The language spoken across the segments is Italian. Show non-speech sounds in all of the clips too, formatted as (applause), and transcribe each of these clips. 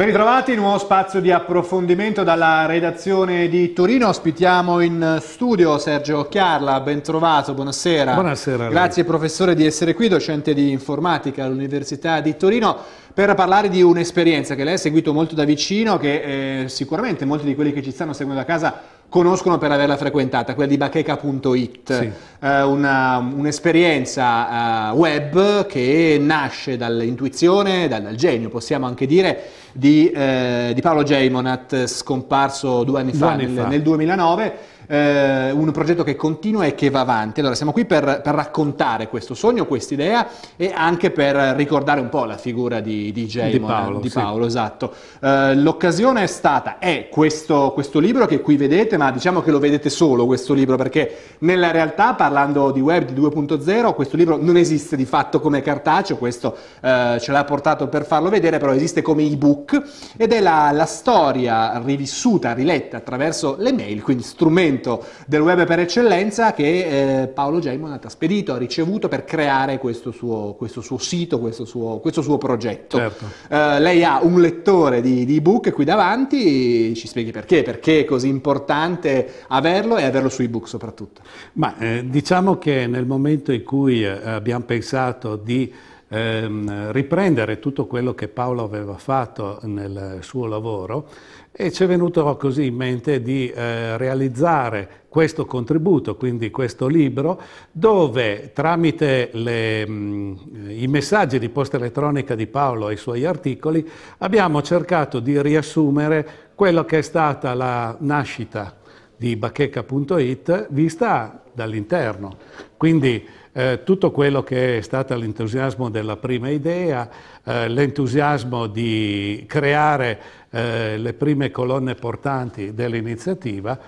Ben ritrovati, nuovo spazio di approfondimento dalla redazione di Torino. Ospitiamo in studio Sergio Chiarla, ben trovato, buonasera. Buonasera. Grazie professore di essere qui, docente di informatica all'Università di Torino, per parlare di un'esperienza che lei ha seguito molto da vicino, che eh, sicuramente molti di quelli che ci stanno seguendo da casa conoscono per averla frequentata, quella di bacheca.it, sì. eh, un'esperienza un eh, web che nasce dall'intuizione, dal, dal genio, possiamo anche dire, di, eh, di Paolo Geimonat, eh, scomparso due anni, due fa, anni nel, fa, nel 2009. Eh, un progetto che continua e che va avanti. Allora siamo qui per, per raccontare questo sogno, questa idea e anche per ricordare un po' la figura di, di J. Di Paolo, di Paolo sì. esatto. Eh, l'occasione è stata, è questo, questo, libro che qui vedete, ma diciamo che lo vedete solo questo libro perché nella realtà parlando di web di 2.0 questo libro non esiste di fatto come cartaceo, questo eh, ce l'ha portato per farlo vedere, però esiste come ebook book ed è la, la storia rivissuta, riletta attraverso le mail, quindi strumento del web per eccellenza che eh, Paolo Geimonat ha spedito, ha ricevuto per creare questo suo, questo suo sito, questo suo, questo suo progetto. Certo. Eh, lei ha un lettore di, di ebook qui davanti, ci spieghi perché, perché è così importante averlo e averlo su ebook soprattutto. Ma eh, diciamo che nel momento in cui eh, abbiamo pensato di ehm, riprendere tutto quello che Paolo aveva fatto nel suo lavoro e ci è venuto così in mente di eh, realizzare questo contributo, quindi questo libro, dove tramite le, mh, mm, i messaggi di posta elettronica di Paolo e i suoi articoli abbiamo cercato di riassumere quello che è stata la nascita di bacheca.it vista dall'interno. Quindi eh, tutto quello che è stato l'entusiasmo della prima idea, eh, l'entusiasmo di creare eh, le prime colonne portanti dell'iniziativa,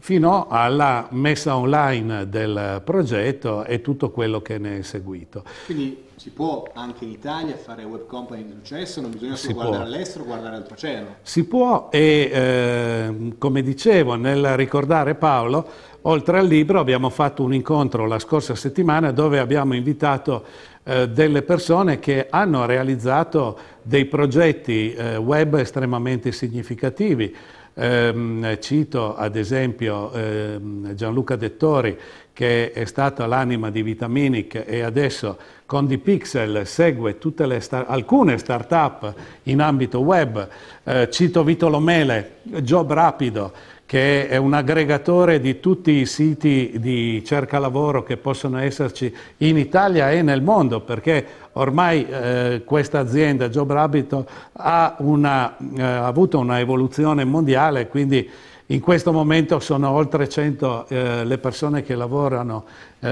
fino alla messa online del progetto e tutto quello che ne è seguito. Quindi si può anche in Italia fare web company di successo, non bisogna solo si guardare all'estero, guardare cielo. Si può e eh, come dicevo nel ricordare Paolo, oltre al libro abbiamo fatto un incontro la scorsa settimana dove abbiamo invitato eh, delle persone che hanno realizzato dei progetti eh, web estremamente significativi. Eh, cito ad esempio ehm, Gianluca Dettori che è stata l'anima di Vitaminic e adesso con DPixel segue star alcune start-up in ambito web. Eh, cito Vito Lomele, Job Rapido che è un aggregatore di tutti i siti di cerca lavoro che possono esserci in Italia e nel mondo, perché ormai eh, questa azienda JobRabbit ha, eh, ha avuto un'evoluzione mondiale, quindi in questo momento sono oltre 100 eh, le persone che lavorano eh,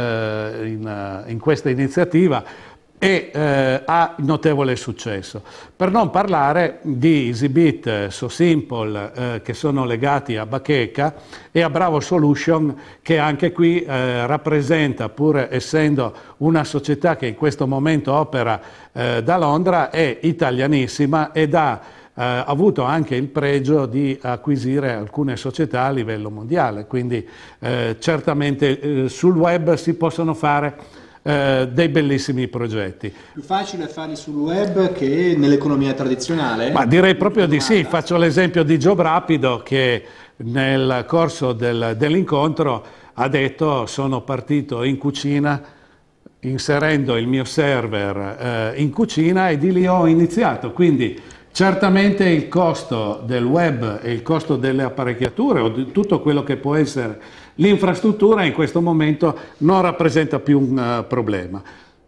in, eh, in questa iniziativa e eh, ha notevole successo. Per non parlare di EasyBit, eh, SoSimple eh, che sono legati a Bacheca e a Bravo Solution che anche qui eh, rappresenta, pur essendo una società che in questo momento opera eh, da Londra, è italianissima ed ha ha eh, avuto anche il pregio di acquisire alcune società a livello mondiale, quindi certamente sul web si possono fare eh, dei bellissimi progetti. Più facile farli sul web che nell'economia tradizionale? Ma direi proprio di sì, faccio l'esempio di Job Rapido che nel corso del, dell'incontro ha detto sono partito in cucina inserendo il mio server eh, in cucina e di lì ho iniziato. Quindi certamente il costo del web e il costo delle apparecchiature o di tutto quello che può essere l'infrastruttura in questo momento non rappresenta più un uh, problema.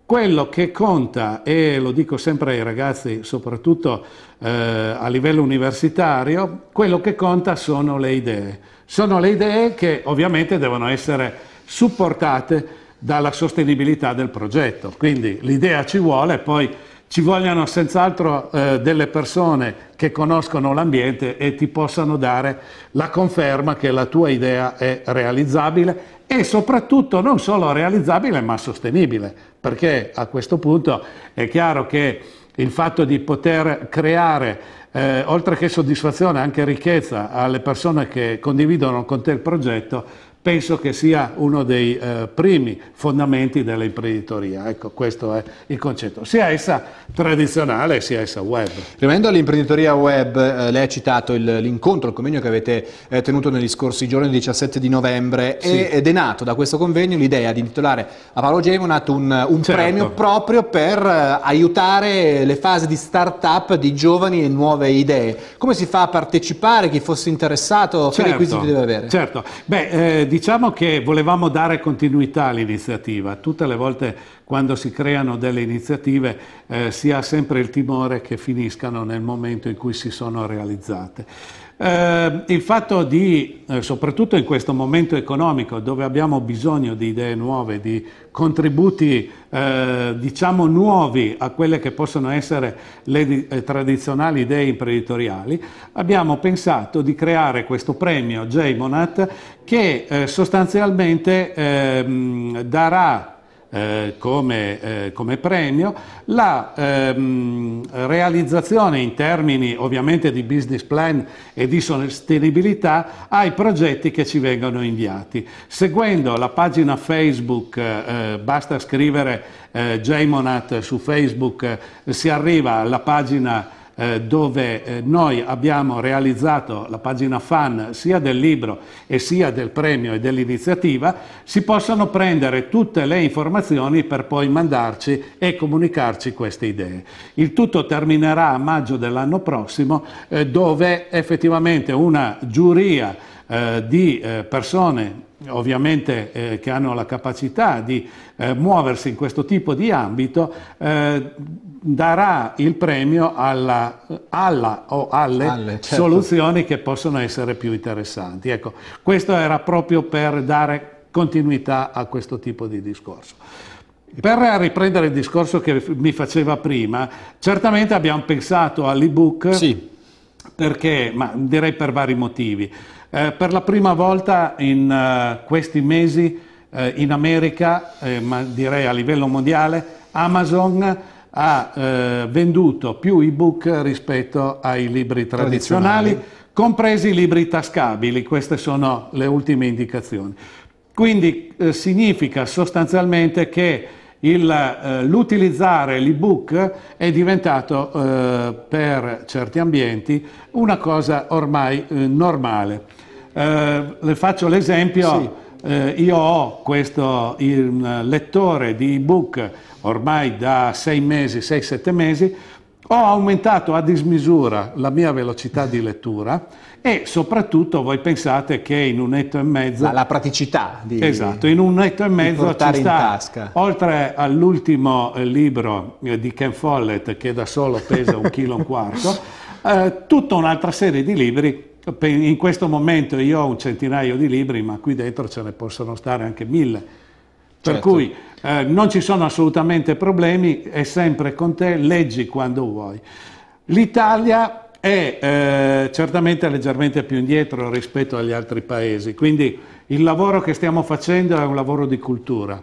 Quello che conta, e lo dico sempre ai ragazzi, soprattutto eh, a livello universitario, quello che conta sono le idee. Sono le idee che ovviamente devono essere supportate dalla sostenibilità del progetto. Quindi l'idea ci vuole, poi ci vogliono senz'altro eh, delle persone che conoscono l'ambiente e ti possano dare la conferma che la tua idea è realizzabile e soprattutto non solo realizzabile ma sostenibile, perché a questo punto è chiaro che il fatto di poter creare eh, oltre che soddisfazione anche ricchezza alle persone che condividono con te il progetto penso che sia uno dei eh, primi fondamenti dell'imprenditoria. Ecco, questo è il concetto, sia essa tradizionale sia essa web. Rimanendo all'imprenditoria web, eh, lei ha citato l'incontro, il convegno che avete eh, tenuto negli scorsi giorni, il 17 di novembre, sì. ed è nato da questo convegno l'idea di intitolare a Paolo Gemonato un, un certo. premio proprio per eh, aiutare le fasi di start-up di giovani e nuove idee. Come si fa a partecipare? Chi fosse interessato? Certo. Che requisiti deve avere? Certo, Beh, eh, diciamo che volevamo dare continuità all'iniziativa. Tutte le volte quando si creano delle iniziative eh, si ha sempre il timore che finiscano nel momento in cui si sono realizzate. Eh, il fatto di, eh, soprattutto in questo momento economico, dove abbiamo bisogno di idee nuove, di contributi eh, diciamo nuovi a quelle che possono essere le eh, tradizionali idee imprenditoriali, abbiamo pensato di creare questo premio J-Monat che eh, sostanzialmente ehm, darà eh, come, eh, come, premio, la ehm, realizzazione in termini ovviamente di business plan e di sostenibilità ai progetti che ci vengono inviati. Seguendo la pagina Facebook, eh, basta scrivere eh, j su Facebook, eh, si arriva alla pagina eh, dove eh, noi abbiamo realizzato la pagina fan sia del libro e sia del premio e dell'iniziativa, si possano prendere tutte le informazioni per poi mandarci e comunicarci queste idee. Il tutto terminerà a maggio dell'anno prossimo eh, dove effettivamente una giuria eh, di eh, persone ovviamente eh, che hanno la capacità di eh, muoversi in questo tipo di ambito, eh, darà il premio alla, alla o alle, alle certo. soluzioni che possono essere più interessanti. Ecco, questo era proprio per dare continuità a questo tipo di discorso. Per riprendere il discorso che mi faceva prima, certamente abbiamo pensato all'ebook sì. perché, ma direi per vari motivi. Eh, per la prima volta in uh, questi mesi eh, in America, eh, ma direi a livello mondiale, Amazon ha eh, venduto più ebook rispetto ai libri tradizionali, tradizionali, compresi i libri tascabili, queste sono le ultime indicazioni. Quindi eh, significa sostanzialmente che eh, l'utilizzare eh, l'ebook è diventato eh, per certi ambienti una cosa ormai eh, normale. Eh, le faccio l'esempio, sì. Eh, io ho questo lettore di ebook ormai da sei mesi, sei, sette mesi, ho aumentato a dismisura la mia velocità di lettura e soprattutto voi pensate che in un netto e mezzo... La, la praticità di... Esatto, in un netto e mezzo ci sta, oltre all'ultimo eh, libro eh, di Ken Follett che da solo pesa un chilo e un quarto, (laughs) eh, tutta un'altra serie di libri in questo momento io ho un centinaio di libri, ma qui dentro ce ne possono stare anche mille per certo. cui eh, non ci sono assolutamente problemi, è sempre con te, leggi quando vuoi. L'Italia è eh, certamente leggermente più indietro rispetto agli altri paesi, quindi il lavoro che stiamo facendo è un lavoro di cultura.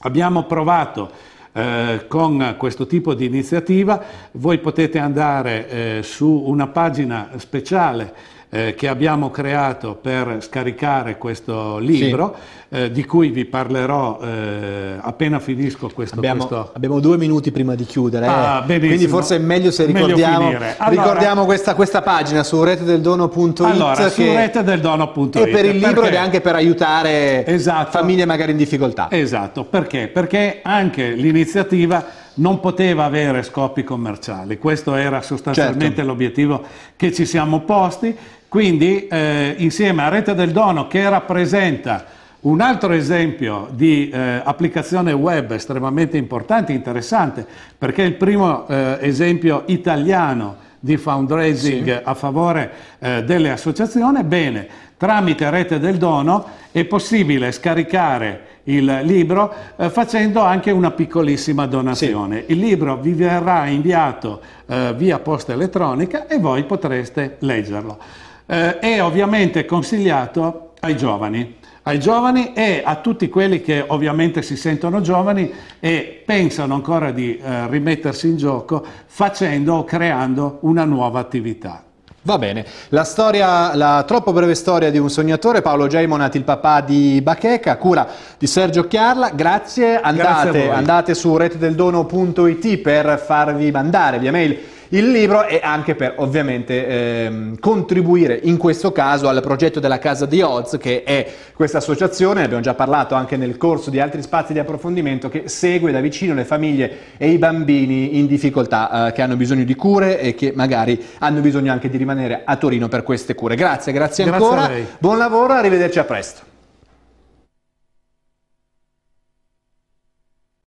Abbiamo provato eh, con questo tipo di iniziativa, voi potete andare eh, su una pagina speciale eh, che abbiamo creato per scaricare questo libro, sì. eh, di cui vi parlerò eh, appena finisco questo abbiamo, questo abbiamo, due minuti prima di chiudere, ah, eh. quindi forse è meglio se ricordiamo, meglio allora, ricordiamo questa, questa, pagina su retedeldono.it allora, su retedeldono.it E per il libro perché? ed anche per aiutare esatto. famiglie magari in difficoltà. Esatto, perché? Perché anche l'iniziativa non poteva avere scopi commerciali, questo era sostanzialmente certo. l'obiettivo che ci siamo posti quindi eh, insieme a Rete del Dono che rappresenta un altro esempio di eh, applicazione web estremamente importante e interessante perché è il primo eh, esempio italiano di fundraising sì. a favore eh, delle associazioni, bene, tramite Rete del Dono è possibile scaricare il libro eh, facendo anche una piccolissima donazione. Sì. Il libro vi verrà inviato eh, via posta elettronica e voi potreste leggerlo eh, è ovviamente consigliato ai giovani ai giovani e a tutti quelli che ovviamente si sentono giovani e pensano ancora di eh, rimettersi in gioco facendo o creando una nuova attività. Va bene, la, storia, la troppo breve storia di un sognatore, Paolo Geimonat, il papà di Bacheca, cura di Sergio Chiarla, grazie, andate, grazie andate su retedeldono.it per farvi mandare via mail il libro e anche per ovviamente ehm, contribuire in questo caso al progetto della Casa di Oz che è questa associazione, ne abbiamo già parlato anche nel corso di altri spazi di approfondimento, che segue da vicino le famiglie e i bambini in difficoltà eh, che hanno bisogno di cure e che magari hanno bisogno anche di rimanere a Torino per queste cure. Grazie, grazie, grazie ancora, buon lavoro, arrivederci a presto.